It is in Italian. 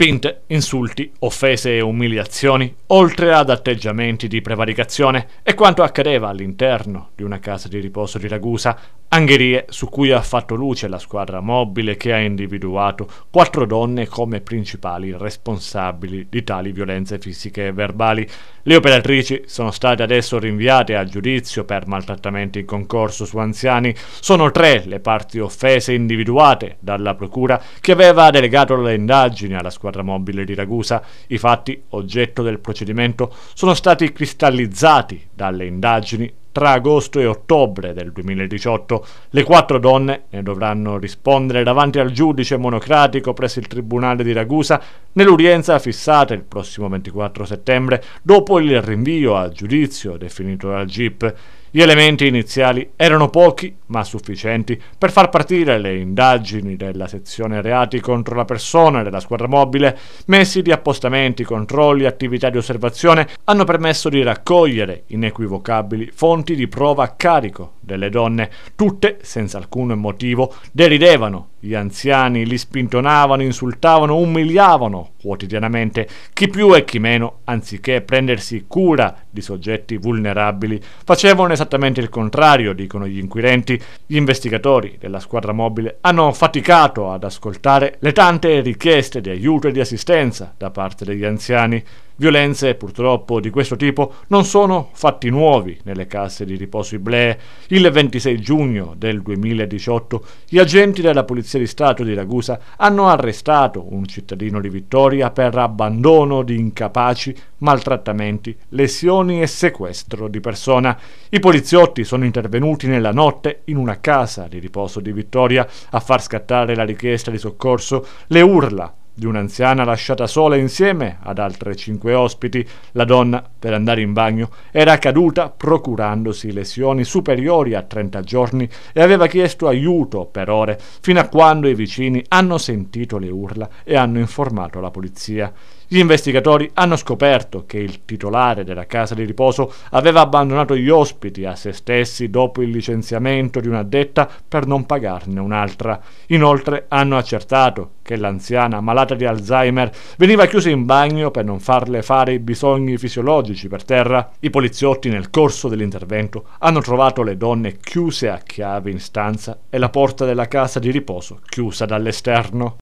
spinte, insulti, offese e umiliazioni, oltre ad atteggiamenti di prevaricazione, e quanto accadeva all'interno di una casa di riposo di Ragusa Angherie su cui ha fatto luce la squadra mobile che ha individuato quattro donne come principali responsabili di tali violenze fisiche e verbali. Le operatrici sono state adesso rinviate a giudizio per maltrattamenti in concorso su anziani. Sono tre le parti offese individuate dalla procura che aveva delegato le indagini alla squadra mobile di Ragusa. I fatti oggetto del procedimento sono stati cristallizzati dalle indagini tra agosto e ottobre del 2018 le quattro donne ne dovranno rispondere davanti al giudice monocratico presso il Tribunale di Ragusa nell'udienza fissata il prossimo 24 settembre dopo il rinvio a giudizio definito dal GIP. Gli elementi iniziali erano pochi ma sufficienti per far partire le indagini della sezione reati contro la persona della squadra mobile, messi di appostamenti, controlli, attività di osservazione hanno permesso di raccogliere inequivocabili fonti di prova a carico delle donne. Tutte, senza alcun motivo, deridevano gli anziani, li spintonavano, insultavano, umiliavano quotidianamente, chi più e chi meno, anziché prendersi cura di soggetti vulnerabili, facevano esattamente il contrario, dicono gli inquirenti, gli investigatori della squadra mobile hanno faticato ad ascoltare le tante richieste di aiuto e di assistenza da parte degli anziani. Violenze purtroppo di questo tipo non sono fatti nuovi nelle casse di riposo Iblè. Il 26 giugno del 2018 gli agenti della Polizia di Stato di Ragusa hanno arrestato un cittadino di Vittoria per abbandono di incapaci, maltrattamenti, lesioni e sequestro di persona. I poliziotti sono intervenuti nella notte in una casa di riposo di Vittoria a far scattare la richiesta di soccorso, le urla di un'anziana lasciata sola insieme ad altre cinque ospiti, la donna, per andare in bagno, era caduta procurandosi lesioni superiori a 30 giorni e aveva chiesto aiuto per ore, fino a quando i vicini hanno sentito le urla e hanno informato la polizia. Gli investigatori hanno scoperto che il titolare della casa di riposo aveva abbandonato gli ospiti a se stessi dopo il licenziamento di un'addetta per non pagarne un'altra. Inoltre hanno accertato che l'anziana malata di Alzheimer veniva chiusa in bagno per non farle fare i bisogni fisiologici per terra. I poliziotti nel corso dell'intervento hanno trovato le donne chiuse a chiave in stanza e la porta della casa di riposo chiusa dall'esterno.